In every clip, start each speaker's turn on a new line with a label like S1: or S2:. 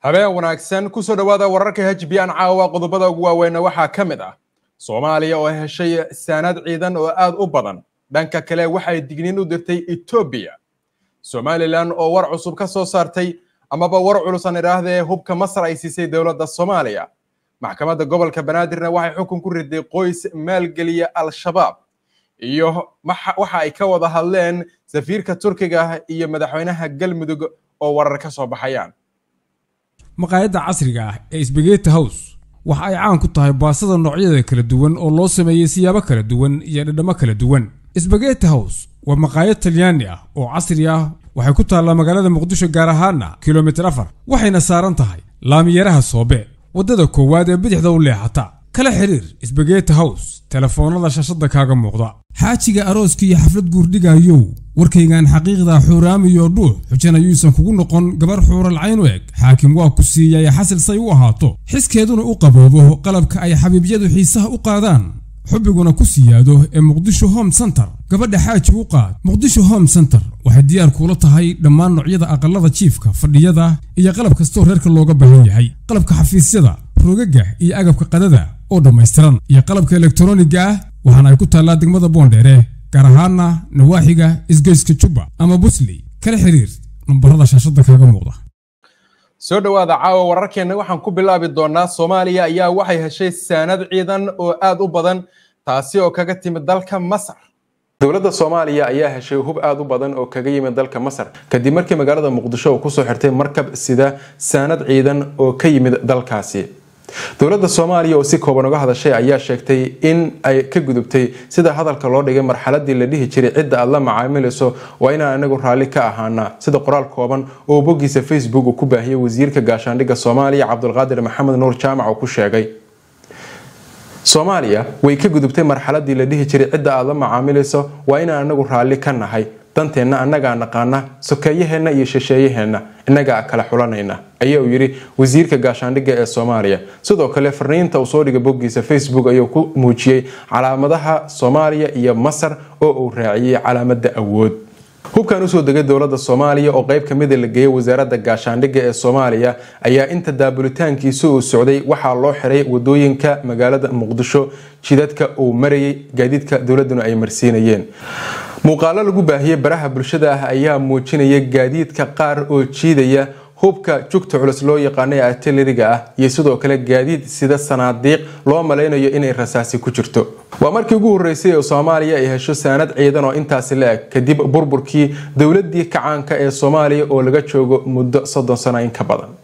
S1: habeen wanaagsan kusoo dhowaada wararka h b n caawa qodobada ugu waaweyna waxaa ka mid ah soomaaliya oo heshay saanaad ciidan oo aad u badan dhanka kale waxay digniin u dirtay etoobiya somalilan oo war cusub ka soo saartay amaba war culusan idhaahdee hubka masar ay siisay dowladda soomaaliya maxkamadda gobolka banaadirna waxay xukun ku riday qoys maalgeliya al-shabaab iyo waxa ay ka wada hadleen safiirka turkiga iyo madaxweynaha galmudug oo warar ka soo baxayaan
S2: maqaayadda casriga ah ee sbageti house waxa ay caan ku tahay baasada noocyada kala duwan oo loo sameeyey siyaabo kala duwan iyo dhadhammo kala duwan sbageti house waa maqaayad talyaani ah oo casri ah waxay ku taallaa magaalada muqdisho gaar ahaana kilomitir afar waxayna saaran tahay laamiyaraha soobe waddada koowaad ee bidixda u leexata kala xidhiir sbageti hows telefoonnada shashadda kaaga muuqda xaajiga arooska iyo xaflad guurdhigaayow warkaygan xaqiiqda xuuraamiyo dhuux xujana yuusan kugu noqon gabar xuuralcayn u eg xaakim waa ku siiyay xasil say u ahaato xiskeeduna u qaboobo qalabka ay xabiibyadu xiisaha u qaadaan xubiguna ku siyaado ee muqdisho home center gabadha xaaji u qaad muqdisho home center waxay diyaar kuula tahay dhammaan noocyada aqallada jiifka fadhiyada iyo qalab kastoo reerka looga baahan yahay qalabka xafiisyada rugaga iyo agabka qadada oo dhammaystiran iyo qalabka elektroniga ah waxaana ay ku taallaa degmada boondheere gaar ahaana nawaaxiga isgeyska jubba ama busley kala xiriir nambarada shaashada kaaga muuqda
S1: soo dhowaada caawa wararkeenna waxaan ku bilaabi doonaa soomaaliya ayaa waxay heshay saanad ciidan oo aad u badan taasi oo kaga timid dalka masar dowladda soomaaliya ayaa heshay hub aad u badan oo kaga yimid dalka masar kadib markii magaalada muqdisho uu kusoo xirtay markab sida saanad ciidan oo ka yimid dalkaasi dowladda soomaaliya oo si kooban uga hadashay ayaa sheegtay in ay ka gudubtay sida hadalka loo dhigay marxaladii la dhihi jiray cidda aad la macaamilayso waa inaan anagu raalli ka ahaana sida qoraal kooban oo boggiisa facebook uu ku baahiyay wasiirka gaashaandhigga soomaaliya cabdulqaadir maxamed nuur jaamac uu ku sheegay soomaaliya way ka gudubtay marxaladii la dhihi jiray cidda aad la macaamilayso waa inaan anagu raalli ka nahay danteenna annagaa naqaana sokeeyaheenna iyo shisheeyaheenna innagaa kala xulanayna ayaa uu yidhi wasiirka gaashaandhigga ee soomaaliya sidoo kale fariinta uu soo dhigay boggiisa facebook ayuu ku muujiyey calaamadaha soomaaliya iyo masar oo uu raaciyey calaamadda awood hubkan usoo degay dowladda soomaaliya oo qayb kamida la geeyey wasaaradda gaashaandhigga ee soomaaliya ayaa inta daabulitaankiisa uu socday waxaa loo xiray wadooyinka magaalada muqdisho jidadka uu marayay gaadiidka dowladduna ay marsiinayeen muuqaalo lagu baahiyey baraha bulshada ah ayaa muujinaya gaadiidka qaar oo jiidaya hubka jugta culus loo yaqaano ee artileriga ah iyo sidoo kale gaadiid sida sanaadiiq loo malaynayo inay rasaasi ku jirto waa markii ugu horreysay oo soomaaliya ay hesho saanad ciidan oo intaasi la eg kadib burburkii dowladii kacaanka ee soomaaliya oo laga joogo muddo soddon sano in ka badan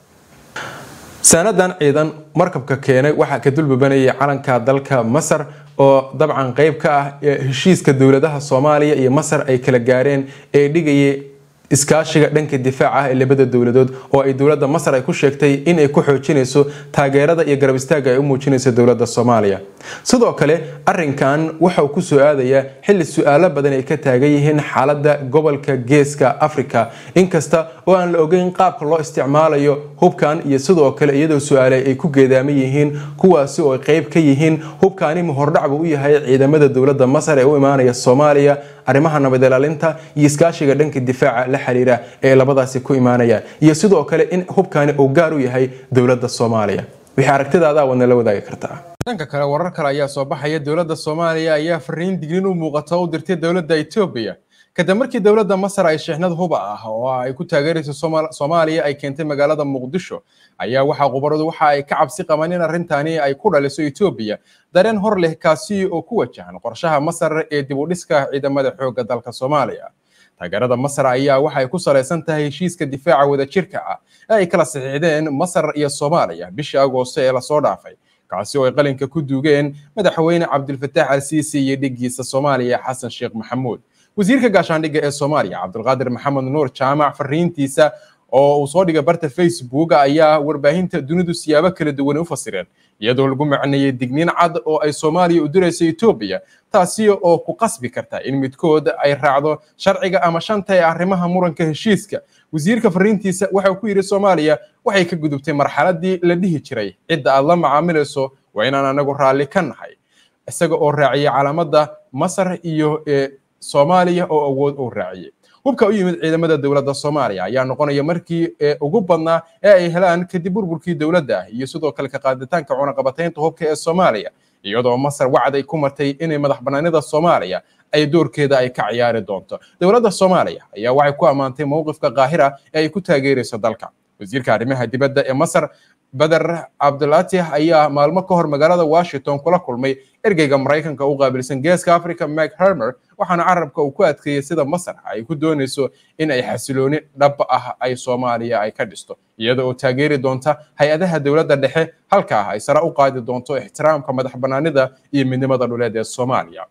S1: sanadan ciidan markabka keenay waxaa ka dulbabanayay calanka dalka masar oo dabcan qayb ka ah heshiiska dowladaha soomaaliya iyo masar ay kala gaareen ee dhigayay iskaashiga dhanka difaac ee labada dowladood oo ay dowladda masar ay ku sheegtay inay ku xoojinayso taageerada iyo garab istaaga ay u muujinayso dowladda soomaaliya sidoo kale arinkan waxau ku soo aadayaa xilli su-aalo badan ay ka taagan yihiin xaaladda gobolka geeska afrika inkasta oo aan la ogeyn qaabka loo isticmaalayo hubkan iyo sidoo kale iyadoo su-aale ay ku geedaaman yihiin kuwaasi oo qayb ka yihiin hubkani muhordhacba u yahay ciidamada dowladda masar ee u imaanaya soomaaliya arrimaha nabad ilaalinta iyo iskaashiga dhanka difaaca la xiriira ee labadaasi ku imaanayaan iyo sidoo kale in hubkaani uu gaar u yahay dowladda soomaaliya wixii aragtidaada wadna la wadaagi kartaa dhanka kale warar kale ayaa soo baxaya dowladda soomaaliya ayaa fariin digrin u muuqata u dirtay dowladda etoobiya kadib markii dowladda masar ay sheexnad huba ah oo ay ku taageerayso soomaaliya ay keentay magaalada muqdisho ayaa waxaa khubaradu waxa ay ka cabsi qabaan in arrintaani ay ku dhaliso etoobiya dareen hor leh kaasi oo ku wajahan qorshaha masar ee dib u dhiska ciidamada xoogga dalka soomaaliya taageerada masar ayaa waxay ku salaysan tahay heshiiska difaaca wadajirka ah ee ay kala saxiixdeen masar iyo soomaaliya bishii agoosto ee lasoo dhaafay kaasi oo ay qalinka ku duugeen madaxweyne cabdulfatax al siisi iyo dhiggiisa soomaaliya xasan sheekh maxamuud wasiirka gaashaandhigga ee soomaaliya cabdulqaadir maxamed nuur jaamac fariintiisa oo uu soo dhigay barta facebook ah ayaa warbaahinta dunidu siyaabo kala duwan u fasireen iyadoo lagu macneeyey digniin cad oo ay soomaaliya u dirayso etoobiya taasi oo ku qasbi karta in midkood ay raacdo sharciga ama shanta ee arrimaha muranka heshiiska wasiirka fariintiisa waxa ku yidhi soomaaliya waxay ka gudubtay marxaladii la dhihi jiray cidda aad la macaamilayso waa inaan anagu raalli ka nahay isaga oo raaciyay calaamadda masar iyo eh, soomaaliya oo awood uu raaciyey hubka u yimid ciidamada dowladda soomaaliya ayaa noqonaya markii ee ugu badnaa ee ay helaan kadib burburkii dowladda iyo sidoo kale ka qaaditaanka cunaqabataynta hubka ee soomaaliya iyadoo masar wacd ku martay inay madax bannaanida soomaaliya ay doorkeeda ay ka ciyaari doonto dowladda soomaaliya ayaa waxay ku ammaantay mowqifka qaahira ee ay ku taageerayso dalka wasiirka arrimaha dibadda ee masar beder cabdilatih ayaa maalmo ka hor magaalada washington kula kulmay ergeyga maraykanka u qaabilsan geeska africa mac hermer waxaana carabka uu ku adkeeyey sida masar ay ku doonayso in ay xasilooni dhab ah ay soomaaliya ay ka dhisto iyada oo taageeri doonta hay-adaha dowladda dhexe halkaa ay sare u qaadi doonto ixtiraamka madax bannaanida iyo midnimada dhuleed ee soomaaliya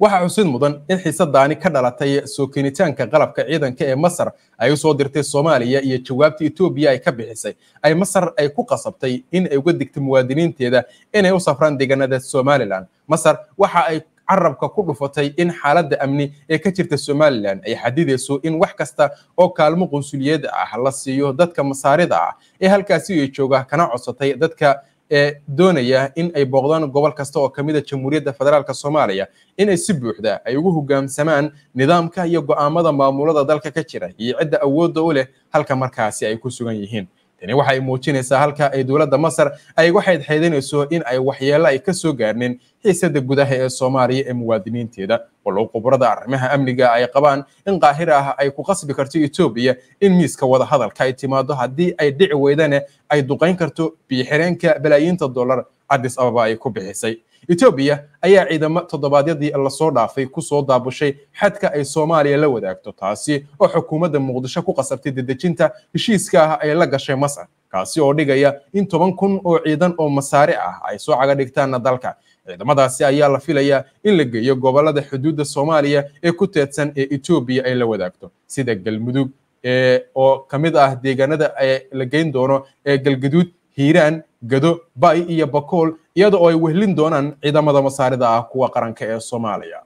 S1: waxaa xusid mudan in xiisadaani ka dhalatay soo kenitaanka qalabka ciidanka ee masar ay usoo dirtay soomaaliya iyo jawaabta etoobiya ay ka bixisay ay masar ay ku qasabtay in ay uga digtay muwaadiniinteeda inay u safraan deganada somalilan masar waxa ay carabka ku dhufatay in xaaladda amni ee ka jirta somalilan ay xadidayso in wax kasta oo kaalmo qunsuliyad ah la siiyo dadka masaarida ah ee halkaasi ay jooga kana codsatay dadka ee doonaya in ay booqdaan gobol kasta oo ka mid a ah jamhuuriyadda federaalk soomaaliya inay si buuxda ay ugu hogaamsamaan nidaamka iyo go'aamada maamulada dalka ka jira iyo cidda awoodda u leh halka markaasi ay ku sugan yihiin tani waxay muujinaysaa halka ay dowladda masar ay uga xaydxaydinayso in ay waxyeello ay ka soo gaarnin xiisadda gudaha ee soomaaliya ee muwaadiniinteeda walow khubrada arrimaha amniga ay qabaan in qaahir ah ay ku qasbi karto etoobiya in miiska wadahadalka ay timaado haddii ay dhici weydane ay duqayn karto biyo xireenka balaayiinta dollar cadis ababa ay ku bixisay etoobiya ayaa ciidamo toddobaadyadii lasoo dhaafay ku soo daabushay xadka ay soomaaliya la wadaagto taasi oo xukuumadda muqdisho ku qasabtay dedejinta heshiiska ah ay la gashay masar kaasi oo dhigaya in toban kun oo ciidan oo masaare ah ay soo caga dhigtaan dalka ciidamadaasi ayaa la filayaa in la geeyo gobollada xuduudda soomaaliya ee ku teedsan ee etoobiya ay la wadaagto sida galmudug ee oo ka mid ah deegaanada ee la geyn doono ee galgaduud hiiraan gado bay iyo bakool iyada oo ay wehlin doonaan ciidamada masaarida ah kuwa qaranka ee soomaaliya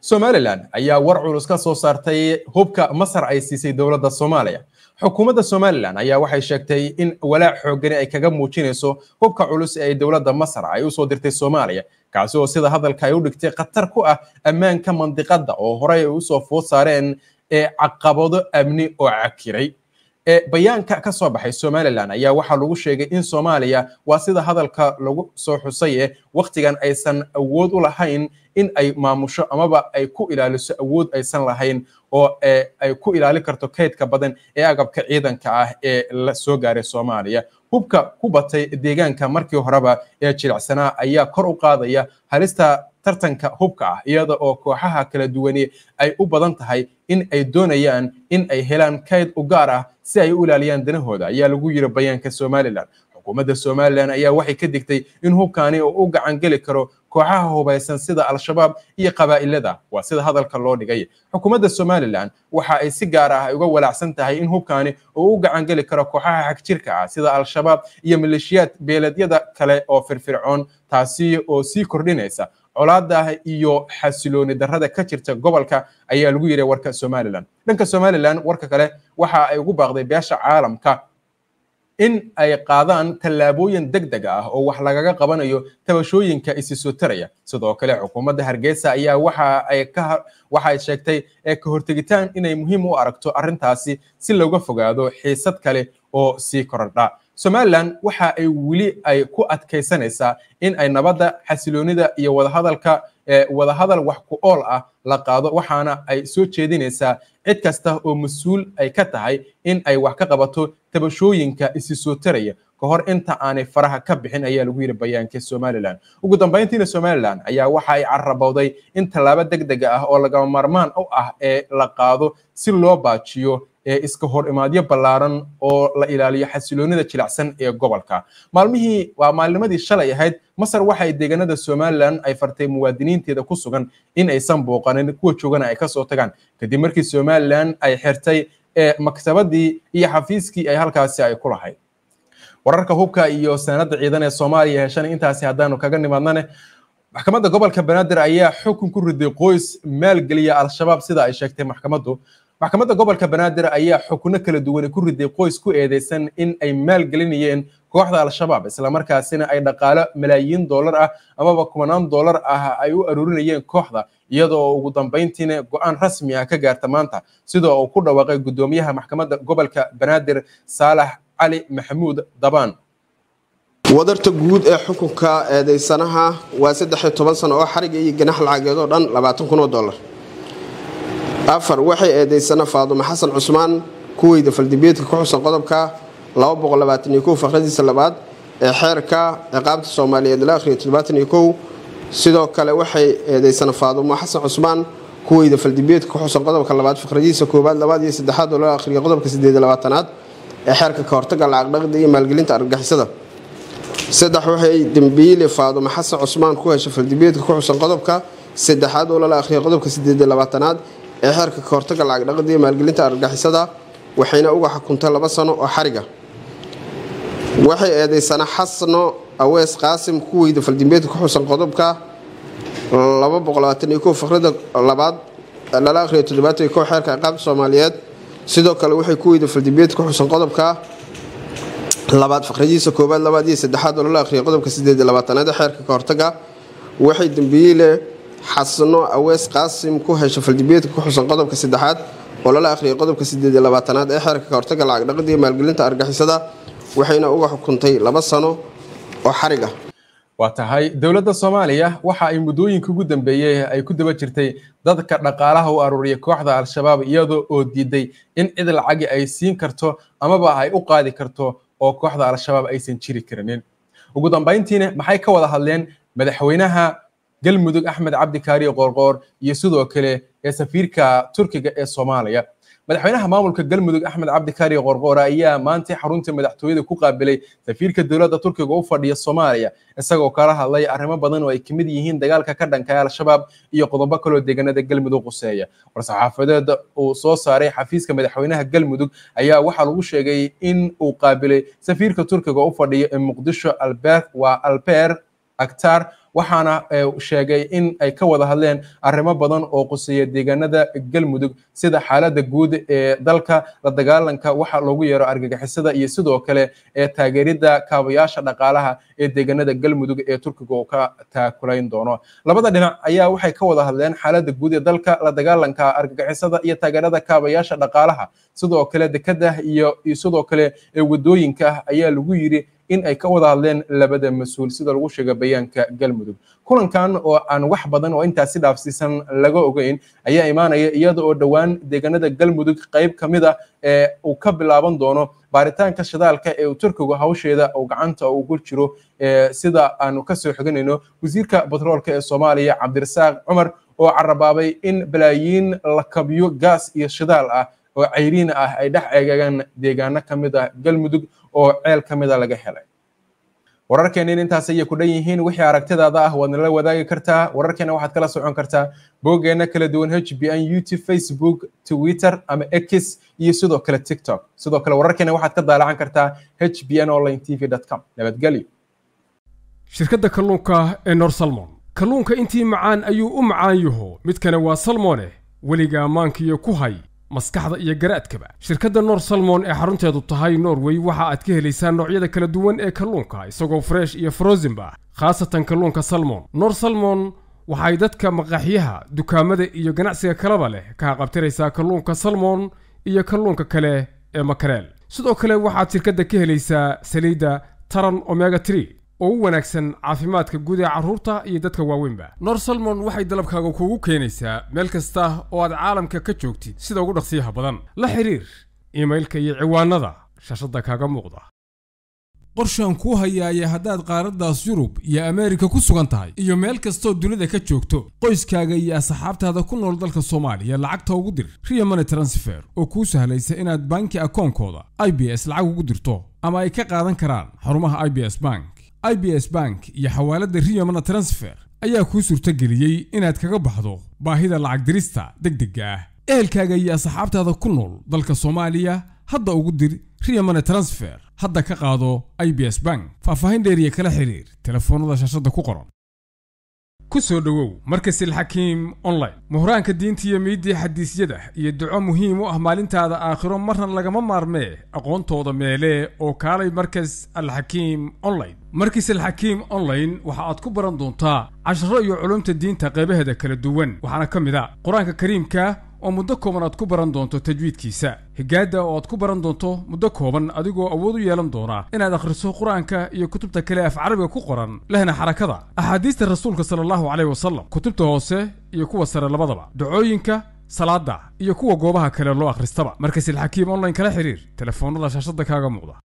S1: somalilan ayaa war culus ka soo saartay hubka masar ay siisay dowladda soomaaliya xukuumadda somalilan ayaa waxay sheegtay in walaac xoogani ay kaga muujinayso hubka culus ee dowladda masar ay usoo dirtay soomaaliya kaasi oo sida hadalka ay u dhigtay khatar ku ah ammaanka mandiqadda oo horey ay usoo food saareen ee caqabado amni oo cakiray bayaanka ka soo baxay somalilan ayaa waxaa lagu sheegay in soomaaliya waa sida hadalka lagu soo xusay e wakhtigan aysan awood u lahayn in ay maamusho amaba ay ku ilaaliso awood aysan lahayn oo ay ku ilaali karto kaydka badan ee agabka ciidanka ah ee la soo gaaray soomaaliya hubka ku batay deegaanka markii horeba ee jilicsanaa ayaa kor u qaadaya halista tartanka hubka ah iyada oo kooxaha kala duwani ay u badan tahay in ay doonayaan in ay helaan kayd u gaar ah si ay u ilaaliyaan danahooda ayaa lagu yiri bayaanka somalilan xukuumadda somalilan ayaa waxay ka digtay in hubkani uu u gacangeli karo kooxaha hubaysan sida al-shabaab iyo qabaa'ilada waa sida hadalka loo dhigay xukuumadda somalilan waxa ay si gaar ah uga walaacsan tahay in hubkaani uu u gacangeli karo kooxaha xagjirka ah sida al-shabaab iyo maleeshiyaad beeladyada kale oo firfircoon taasi oo sii kordhinaysa colaadaah iyo xasilooni darada ka jirta gobolka ayaa lagu yidhay warka somalilan dhanka somalilan warka kale waxa ay ugu baaqday beesha caalamka in ay qaadaan tallaabooyin deg deg ah oo wax lagaga qabanayo tabashooyinka isisoo taraya sidoo kale xukuumadda hargeysa ayaa waxay sheegtay ee ka hortegitaan inay muhiim u aragto arrintaasi si looga fogaado xiisad kale oo sii korodha somalilan waxa ay weli ay ku adkaysanaysaa in ay nabadda xasiloonida iyo wadahadalka wadahadal wax ku ool ah la qaado waxaana ay soo jeedinaysaa cid kasta oo mas-uul ay ka tahay in ay wax ka qabato tabashooyinka isi soo taraya kahor inta aanay faraha ka bixin ayaa lagu yidhi bayaanka somalilan ugu dambayntiina somalilan ayaa waxa ay carabowday in tallaabo dega ah oo lagama maarmaan u ah ee la qaado si loo baajiyo iska hor imaadyo ballaaran oo la ilaaliyo xasiloonida jilicsan ee gobolka maalmihii waa maalnimadii shalay ahayd masar waxay deegaanada somalilan ay fartay muwaadiniin muwaadiniinteeda ku sugan in aysan booqanin kuwa joogana ay kasoo tagaan kadib markii somalilan ay xirtay ee maktabadii iyo xafiiskii ay halkaasi ay ku lahayd wararka hubka iyo sanadda ciidan ee soomaaliya heshan intaasi haddaanu kaga nimaadnane maxkamadda gobolka banaadir ayaa xukun ku riday qoys maalgeliya al-shabaab sida ay sheegtay maxkamaddu maxkamadda gobolka banaadir ayaa xukno kala duwani ku riday qoys ku eedeysan in ay maalgelinayeen kooxda al-shabaab islamarkaasina ay dhaqaalo malaayiin dollar ah amaba kumanaan dollar ah ay u aruurinayeen kooxda iyadoo ugu dambayntiina go-aan rasmi ah ka gaarta maanta sida uu ku dhawaaqay guddoomiyaha maxkamadda gobolka banaadir saalax cali maxamuud dabaan
S3: wadarta guud ee xukunka eedaysanaha waa saddex iyo toban sano oo xariga iyo ganax lacageed oo dhan labaatan kun oo dollar afar waxay eedaysana faadumo xasan cusmaan kuweyda faldibiyeedka ku xusan qodobka faqradiisa labaad ee xeerka ciqaabta soomaaliyeed la ahriyo sidoo kale waxay eedaysana faadumo xasan cusmaan kuweyda faldibiyeedka ku xusan qodobka labaad fakradiisa koobaad labaad iyo saddexaad oo la akhriyo qodobka siddeedlabaatanaad ee xeerka kahortaga lacagdhaqida iyo maalgelinta argagixisada saddex waxay dembiile faadumo xasan cusmaan ku hesha faldibeedka ku xusan qodobka saddexaad oo lala akhriyo qodobka siddeedlabaatanaad ee xeerka kahortaga lacag dhaqida iyo maalgelinta argagixisada waxayna uga xukuntay laba sano oo xariga waxay eedaysana xasno awees qaasim kuweyda faldimbeedka ku xusan qodobka fakrada labaad lala dhala xeerka ciqaabta soomaaliyeed sidoo kale waxay kuweyda faldimbeedka ku xusan qodobka labaad fakradiisa koobaad labaad iyo saddexaad oo lala ahriyay qodobka sideed iyo labaatanaad ee xeerka kahortaga waxay dembiile xasno awees qaasim ku hesha faljabiyeedka ku xusan qodobka saddexaad oo lala akhriyay qodobka sideed iyo labaatanaad ee xeerka kahortaga lacag dhaqida iyo maalgelinta argixisada waxayna uga xukuntay laba sano oo xarig ah
S1: waa tahay dowladda soomaaliya waxa ay muddooyinka ugu dambeeyey ay ku daba jirtay dadka dhaqaalaha u aruuriya kooxda al-shabaab iyadoo oo diiday in cid lacagi ay siin karto amaba ay u qaadi karto oo kooxda al-shabaab aysan jiri karinin ugu dambayntiina maxay ka wada hadleen madaxweynaha galmudug axmed cabdi kaariye qoorqoor iyo sidoo kale ee safiirka turkiga ee soomaaliya madaxweynaha maamulka galmudug axmed cabdi kaariye qoorqoor ayaa maanta xaruntii madaxtooyada ku qaabilay safiirka dowladda turkiga u fadhiya soomaaliya isagoo kala hadlay arrimo badan oo ay ka mid yihiin dagaalka ka dhanka al-shabaab iyo qodobo kaloo deegaanada galmudug quseeya war-saxaafadeed uu soo saaray xafiiska madaxweynaha galmudug ayaa waxaa lagu sheegay in uu qaabilay safiirka turkiga u fadhiya ee muqdisho alber waa alber aktar waxaana eh, sheegay in ay ka wada hadleen arrimo badan oo quseeya deegaanada galmudug sida xaaladda guud ee dalka la dagaalanka waxa loogu yeero argagixisada iyo sidoo kale ee eh, taageeridda kaabayaasha dhaqaalaha ee deegaanada galmudug ee turkiga uu ka taakulayn doono labada dhinac ayaa waxay ka wada hadleen xaaladda guud ee dalka la dagaalanka argagixisada iyo taageerada kaabayaasha dhaqaalaha sidoo kale dekedah iyo sidoo kale ee eh, wadooyinka ayaa lagu yiri in ay ka wada hadleen labada mas-uul sida lagu sheega bayaanka galmudug kulankan oo aan wax badan oo intaasi dhaafsiisan laga ogeyn ayaa imaanaya iyada oo dhowaan deegaanada galmudug qayb ka mid a ah, ee uu ka bilaaban doono baaritaanka shidaalka ee uu turkigu hawsheeda uu gacanta ugu jiro sida aanu kasoo xiganayno wasiirka batroolka ee soomaaliya cabdirasaaq cumar oo carabaabay in balaayiin la kabyo gaas iyo shidaal ah oo cayriina ah ay dhex eegeen deegaano ka mid ah galmudug oo ceel ka mida ah laga helay wararkeenin intaas ayay ku dhan yihiin wixii aragtidaada ah waad nala wadaagi kartaa wararkeena waxaad kala socon kartaa boggeenna kala duwan h b n youtube facebook twitter ama x iyo sidoo kale tiktok sidoo kale wararkeena waxaad ka daalacan kartaa h b n online t v com
S2: nabadgelyo shirkadda kalluunka ee nor salmon kalluunka intii macaan ayuu u macaan yaho midkana waa salmoneh weligaa maankiyo ku hay maskaxda iyo garaadkaba shirkadda nor salmon ee xarunteedu tahay norway waxa aad ka helaysaa noocyada kala duwan ee kalluunka isagoo fresh iyo frozenba khaasatan kalluunka salmon nor salmon waxay dadka maqaxyaha dukaamada iyo ganacsiga kalaba leh kaa qabtiraysaa kalluunka salmon iyo kalluunka kale ee makareel sidoo kale waxaad shirkadda ka helaysaa saliidda taran omega tree oo u wanaagsan caafimaadka guud ee carruurta iyo dadka waaweynba nor salmon waxay dalabkaaga kuugu keenaysaa meel kasta oo aad caalamka ka joogtid sida ugu dhaqsiyaha badan la xiriir iimailka iyo ciwaanada shashadda kaaga muuqda qorshaan kuu hayaaya haddaad qaaraddaas yurub iyo ameerika ku sugan tahay iyo meel kastoo dunida ka joogto qoyskaaga iyo asxaabtaada ku nool dalka soomaaliya lacagta ugu dir riya money transfer oo kuu sahlaysa inaad banki akoonkooda i b s lacag ugu dirto ama ay ka qaadan karaan xarumaha i b s bank i b s bank iyo xawaaladda rio mana transfer ayaa kuu suurtageliyey inaad kaga baxdo baahida lacag dirista deg dega ah ehelkaaga iyo asxaabtaada ku nool dalka soomaaliya hadda ugu dir rio mana transfer hadda ka qaado i b s bank faahfaahin dheeriya kala xidhiir telefoonnada shaashadda ku qoran kusoo dhowow markas alxakiim online muhraanka diinta iyo miiddii xadiisyada iyo duco muhiim u ah maalintaada aakhiro marna lagama maarmee aqoontooda meelee oo kaalay markas alxakiim online markiis alxakiim online waxa aad ku baran doontaa casharo iyo culumta diinta qeybaheeda kala duwan waxaana ka mid a ah qur-aanka kariimka oo muddo kooban aad ku baran doonto tajwiidkiisa higaadda oo aad ku baran doonto muddo kooban adigoo awood u yeelan doona inaad akhriso qur-aanka iyo kutubta kale af carabiga ku qoran lehna xarakada axaadiista rasuulka sala allahu caleyh wasalam kutubta hoose iyo kuwa sare labadaba dhacooyinka salaadda iyo kuwa goobaha kale loo akhristaba markas ilxakiim online kala xidhiir telefoonnada shaashadda kaaga muuqda